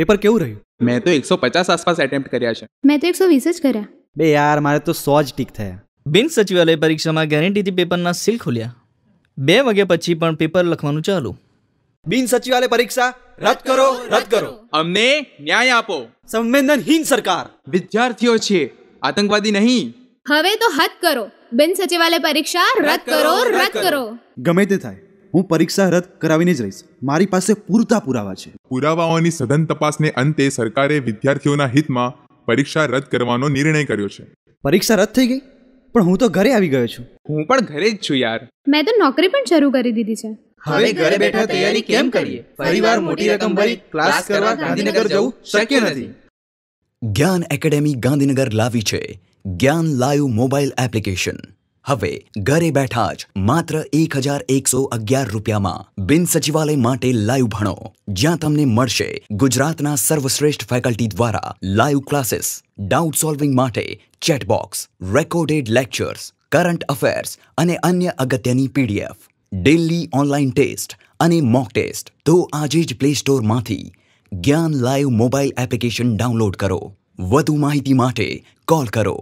paper કેવું રહ્યું મેં તો એકસો પચાસ આસપાસ એટેમ્પ્ટ કર્યા છે મેં તો એકસો વીસ જ કર્યા બે યાર મારે તો સો જ ટીક થયા બિન સચિવાલય પરીક્ષામાં ગેરંટીથી પેપરના સીલ ખોલ્યા બે વાગ્યા પછી પણ પેપર લખવાનું ચાલુ બિન સચિવાલય પરીક્ષા રદ કરો રદ કરો અમને ન્યાય આપો સંવેદનહીન સરકાર વિદ્યાર્થીઓ છે આતંકવાદી નહીં હવે તો હદ કરો બિન સચિવાલય પરીક્ષા રદ કરો રદ કરો ગમે તે થાય હું પરીક્ષા રદ કરાવીને જ રહીશ મારી પાસે પૂરતા પુરાવા છે પુરાવાઓની સઘન તપાસને અંતે સરકારે વિદ્યાર્થીઓના હિતમાં પરીક્ષા રદ કરવાનો નિર્ણય કર્યો છે પરીક્ષા રદ થઈ ગઈ પણ હું તો ઘરે આવી ગયો છું હું પણ ઘરે જ છું યાર મેં તો નોકરી પણ શરૂ કરી દીધી છે હવે ઘરે બેઠા તૈયારી કેમ કરીએ પરિવાર મોટી રકમ ભરી ક્લાસ કરવા ગાંધીનગર જવું શક્ય નથી જ્ઞાન એકેડેમી ગાંધીનગર લાવી છે જ્ઞાન લાઈવ મોબાઈલ એપ્લિકેશન હવે ઘરે બેઠા જ માત્ર એક હજાર એકસો અગિયાર રૂપિયામાં બિન સચિવાલય માટે લાઈવ ભણો જ્યાં તમને મળશે ગુજરાતના સર્વશ્રેષ્ઠ ફેકલ્ટી દ્વારા લાઈવ ક્લાસીસ ડાઉટ સોલ્વિંગ માટે chatbox recorded lectures current affairs અને અન્ય અગત્યની પીડીએફ ડેલી ઓનલાઈન ટેસ્ટ અને મોક ટેસ્ટ તો આજે જ પ્લે સ્ટોરમાંથી જ્ઞાન લાઈવ મોબાઈલ એપ્લિકેશન ડાઉનલોડ કરો વધુ માહિતી માટે કોલ કરો